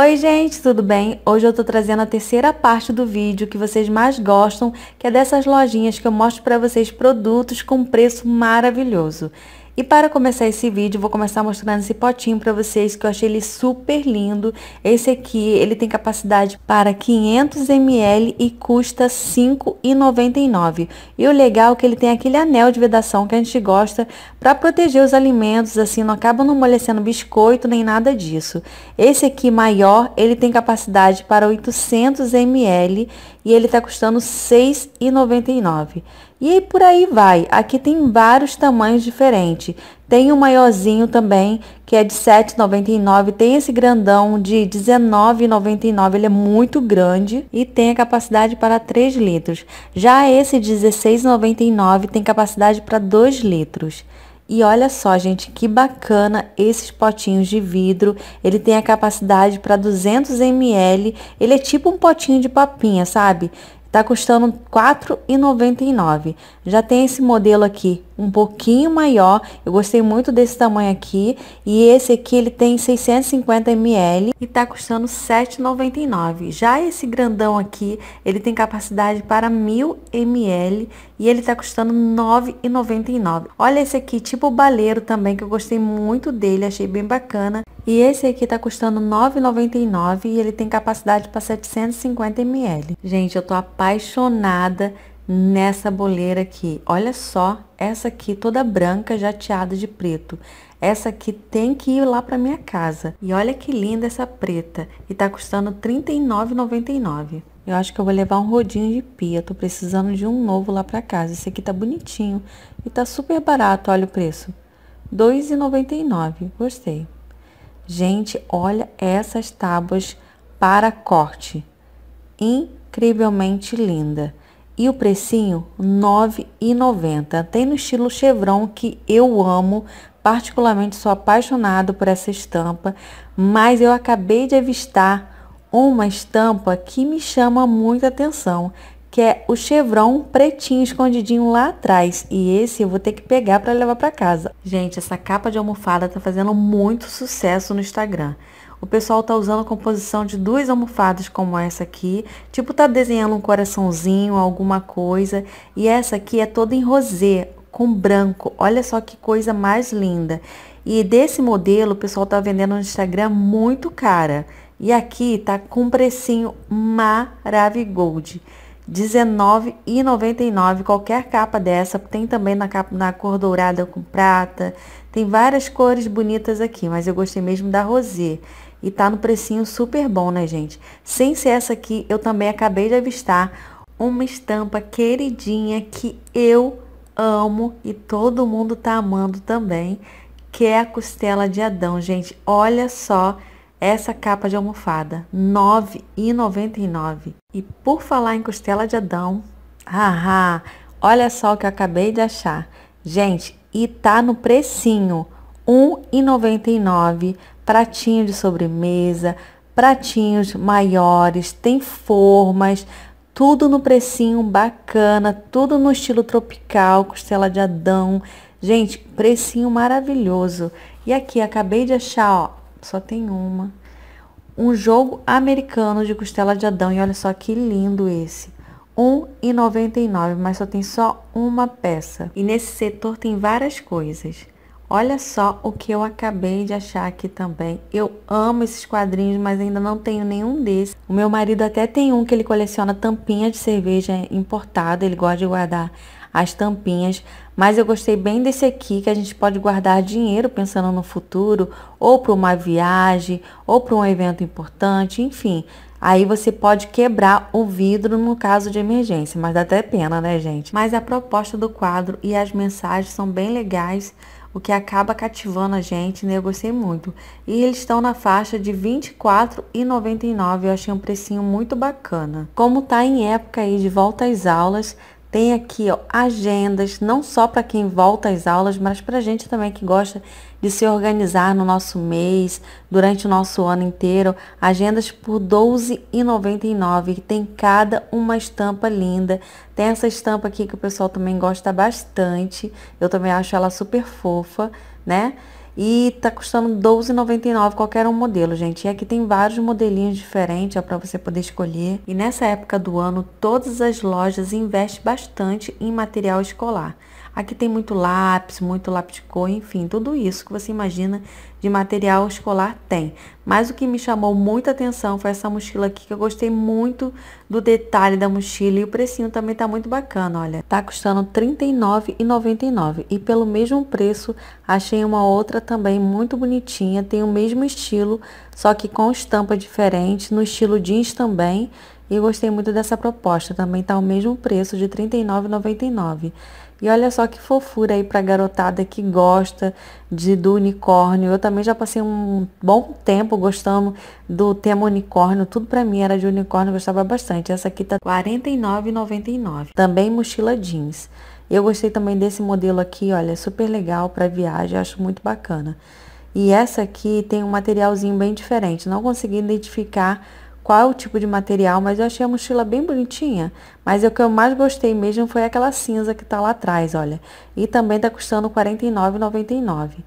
Oi gente, tudo bem? Hoje eu tô trazendo a terceira parte do vídeo que vocês mais gostam, que é dessas lojinhas que eu mostro para vocês produtos com preço maravilhoso. E para começar esse vídeo, vou começar mostrando esse potinho para vocês, que eu achei ele super lindo. Esse aqui, ele tem capacidade para 500 ml e custa R$ 5,99. E o legal é que ele tem aquele anel de vedação que a gente gosta para proteger os alimentos, assim, não acaba não molhecendo biscoito nem nada disso. Esse aqui maior, ele tem capacidade para 800 ml e ele está custando R$ 6,99. E aí por aí vai. Aqui tem vários tamanhos diferentes. Tem o um maiorzinho também, que é de 7,99. Tem esse grandão de 19,99. Ele é muito grande e tem a capacidade para 3 litros. Já esse 16,99 tem capacidade para 2 litros. E olha só, gente, que bacana esses potinhos de vidro. Ele tem a capacidade para 200 ml. Ele é tipo um potinho de papinha, sabe? Tá custando R$ 4,99. Já tem esse modelo aqui um pouquinho maior. Eu gostei muito desse tamanho aqui. E esse aqui, ele tem 650 ml e tá custando 7,99. Já esse grandão aqui, ele tem capacidade para 1000 ml e ele tá custando 9,99. Olha esse aqui, tipo baleiro também, que eu gostei muito dele, achei bem bacana. E esse aqui tá custando 9,99 e ele tem capacidade para 750 ml. Gente, eu tô apaixonada nessa boleira aqui. Olha só, essa aqui toda branca, jateada de preto. Essa aqui tem que ir lá para minha casa. E olha que linda essa preta. E tá custando R$ 39,99. Eu acho que eu vou levar um rodinho de pia. Tô precisando de um novo lá para casa. Esse aqui tá bonitinho e tá super barato. Olha o preço. R$ 2,99. Gostei. Gente, olha essas tábuas para corte. Incrivelmente linda. E o precinho R$ 9,90. Tem no estilo chevron que eu amo, particularmente sou apaixonado por essa estampa, mas eu acabei de avistar uma estampa que me chama muita atenção, que é o chevron pretinho escondidinho lá atrás. E esse eu vou ter que pegar para levar para casa. Gente, essa capa de almofada tá fazendo muito sucesso no Instagram o pessoal tá usando a composição de duas almofadas como essa aqui, tipo tá desenhando um coraçãozinho, alguma coisa, e essa aqui é toda em rosê, com branco, olha só que coisa mais linda. E desse modelo, o pessoal tá vendendo no Instagram muito cara, e aqui tá com um precinho maravigold. R$19,99. Qualquer capa dessa. Tem também na, capa, na cor dourada com prata. Tem várias cores bonitas aqui, mas eu gostei mesmo da rosê. E tá no precinho super bom, né, gente? Sem ser essa aqui, eu também acabei de avistar uma estampa queridinha que eu amo e todo mundo tá amando também, que é a costela de Adão, gente. Olha só essa capa de almofada, R$ 9,99. E por falar em costela de Adão, haha, olha só o que eu acabei de achar. Gente, e tá no precinho R$ 1,99 pratinho de sobremesa, pratinhos maiores, tem formas, tudo no precinho bacana, tudo no estilo tropical, costela de Adão. Gente, precinho maravilhoso. E aqui, acabei de achar, ó, só tem uma. Um jogo americano de costela de Adão. E olha só que lindo esse. R$ 1,99, mas só tem só uma peça. E nesse setor tem várias coisas. Olha só o que eu acabei de achar aqui também. Eu amo esses quadrinhos, mas ainda não tenho nenhum desses. O meu marido até tem um que ele coleciona tampinha de cerveja importada, ele gosta de guardar as tampinhas, mas eu gostei bem desse aqui que a gente pode guardar dinheiro pensando no futuro, ou para uma viagem, ou para um evento importante, enfim. Aí você pode quebrar o vidro no caso de emergência, mas dá até pena, né, gente? Mas a proposta do quadro e as mensagens são bem legais o que acaba cativando a gente, negociei né? muito. E eles estão na faixa de R$24,99, eu achei um precinho muito bacana. Como tá em época aí de volta às aulas, tem aqui ó, agendas, não só para quem volta às aulas, mas para a gente também que gosta de se organizar no nosso mês, durante o nosso ano inteiro. Agendas por R$ 12,99. Tem cada uma estampa linda. Tem essa estampa aqui que o pessoal também gosta bastante. Eu também acho ela super fofa, né? E tá custando R$12,99 qualquer um modelo, gente. E aqui tem vários modelinhos diferentes, ó, pra você poder escolher. E nessa época do ano, todas as lojas investem bastante em material escolar. Aqui tem muito lápis, muito lápis de cor, enfim, tudo isso que você imagina de material escolar tem. Mas o que me chamou muita atenção foi essa mochila aqui, que eu gostei muito do detalhe da mochila e o precinho também tá muito bacana, olha. Tá custando R$39,99 e pelo mesmo preço Achei uma outra também muito bonitinha, tem o mesmo estilo, só que com estampa diferente, no estilo jeans também. E gostei muito dessa proposta, também tá o mesmo preço de R$ 39,99. E olha só que fofura aí pra garotada que gosta de, do unicórnio. Eu também já passei um bom tempo gostando do tema unicórnio. Tudo pra mim era de unicórnio, gostava bastante. Essa aqui tá R$ 49,99. Também mochila jeans. Eu gostei também desse modelo aqui, olha, super legal para viagem, acho muito bacana. E essa aqui tem um materialzinho bem diferente, não consegui identificar qual é o tipo de material, mas eu achei a mochila bem bonitinha. Mas o que eu mais gostei mesmo foi aquela cinza que tá lá atrás, olha. E também tá custando R$ 49,99.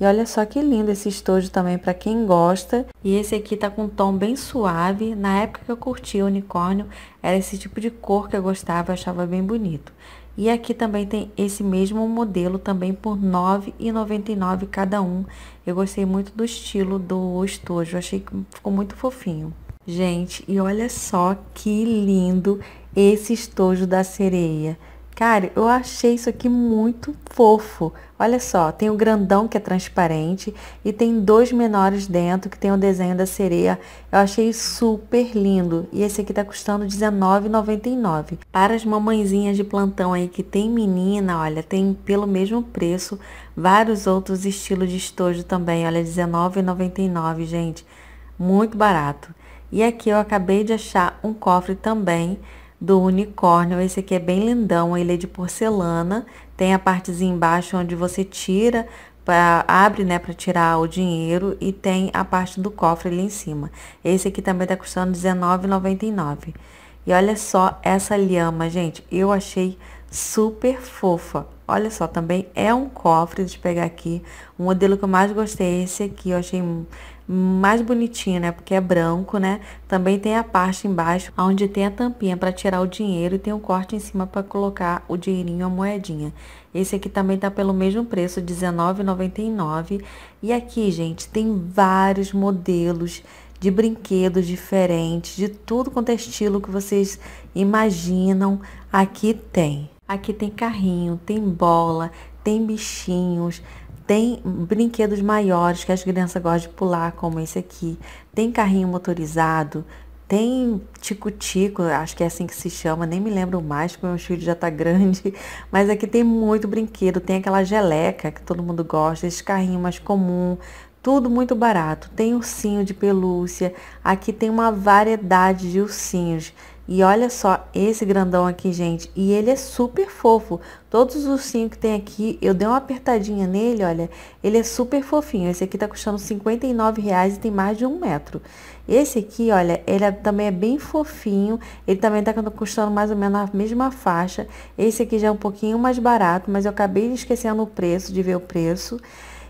E olha só que lindo esse estojo também para quem gosta. E esse aqui tá com um tom bem suave. Na época que eu curti o unicórnio, era esse tipo de cor que eu gostava, eu achava bem bonito. E aqui também tem esse mesmo modelo, também por R$ 9,99 cada um. Eu gostei muito do estilo do estojo, achei que ficou muito fofinho. Gente, e olha só que lindo esse estojo da sereia. Cara, eu achei isso aqui muito fofo. Olha só, tem o grandão que é transparente e tem dois menores dentro que tem o desenho da sereia. Eu achei super lindo. E esse aqui tá custando R$19,99. Para as mamãezinhas de plantão aí que tem menina, olha, tem pelo mesmo preço vários outros estilos de estojo também. Olha, R$19,99, gente. Muito barato. E aqui eu acabei de achar um cofre também do unicórnio. Esse aqui é bem lindão, ele é de porcelana, tem a partezinha embaixo onde você tira, pra, abre, né, para tirar o dinheiro e tem a parte do cofre ali em cima. Esse aqui também tá custando R$19,99. E olha só essa lhama, gente, eu achei super fofa. Olha só, também é um cofre, deixa eu pegar aqui. O modelo que eu mais gostei é esse aqui, eu achei mais bonitinho, né? Porque é branco, né? Também tem a parte embaixo onde tem a tampinha para tirar o dinheiro e tem um corte em cima para colocar o dinheirinho, a moedinha. Esse aqui também tá pelo mesmo preço, R$19,99. E aqui, gente, tem vários modelos de brinquedos diferentes, de tudo quanto é estilo que vocês imaginam, aqui tem. Aqui tem carrinho, tem bola, tem bichinhos, tem brinquedos maiores que as crianças gostam de pular, como esse aqui. Tem carrinho motorizado, tem tico-tico, acho que é assim que se chama, nem me lembro mais, porque o meu filho já tá grande. Mas aqui tem muito brinquedo, tem aquela geleca que todo mundo gosta, esse carrinho mais comum, tudo muito barato. Tem ursinho de pelúcia, aqui tem uma variedade de ursinhos. E olha só esse grandão aqui, gente. E ele é super fofo. Todos os cinco que tem aqui, eu dei uma apertadinha nele, olha. Ele é super fofinho. Esse aqui tá custando R$59,00 e tem mais de um metro. Esse aqui, olha, ele é, também é bem fofinho. Ele também tá custando mais ou menos a mesma faixa. Esse aqui já é um pouquinho mais barato, mas eu acabei esquecendo o preço, de ver o preço.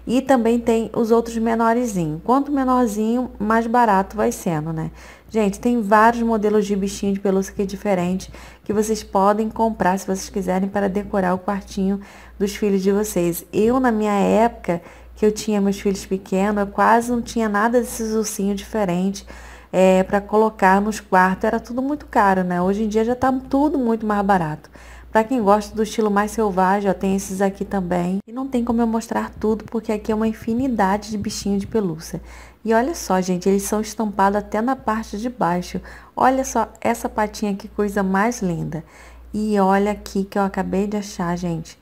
E também tem os outros menorzinhos. Quanto menorzinho, mais barato vai sendo, né? Gente, tem vários modelos de bichinho de pelúcia aqui é diferente que vocês podem comprar se vocês quiserem para decorar o quartinho dos filhos de vocês. Eu, na minha época, que eu tinha meus filhos pequenos, eu quase não tinha nada desses ursinhos diferentes é, para colocar nos quartos. Era tudo muito caro, né? Hoje em dia já está tudo muito mais barato. Para quem gosta do estilo mais selvagem, ó, tem esses aqui também. E não tem como eu mostrar tudo, porque aqui é uma infinidade de bichinho de pelúcia. E olha só, gente, eles são estampados até na parte de baixo. Olha só essa patinha, que coisa mais linda. E olha aqui que eu acabei de achar, gente.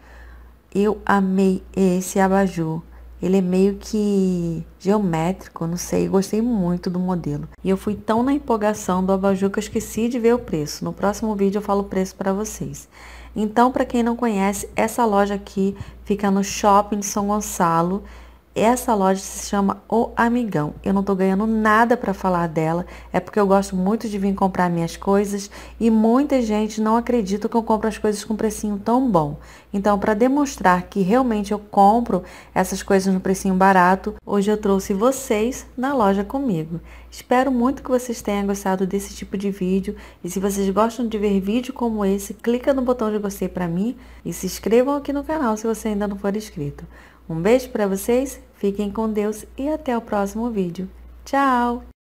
Eu amei esse abajur. Ele é meio que geométrico, não sei, gostei muito do modelo. E eu fui tão na empolgação do abajur que eu esqueci de ver o preço. No próximo vídeo eu falo o preço para vocês. Então, para quem não conhece, essa loja aqui fica no Shopping de São Gonçalo essa loja se chama O Amigão. Eu não tô ganhando nada para falar dela, é porque eu gosto muito de vir comprar minhas coisas e muita gente não acredita que eu compro as coisas com um precinho tão bom. Então, para demonstrar que realmente eu compro essas coisas no precinho barato, hoje eu trouxe vocês na loja comigo. Espero muito que vocês tenham gostado desse tipo de vídeo e se vocês gostam de ver vídeo como esse, clica no botão de gostei para mim e se inscrevam aqui no canal se você ainda não for inscrito. Um beijo para vocês, fiquem com Deus e até o próximo vídeo. Tchau!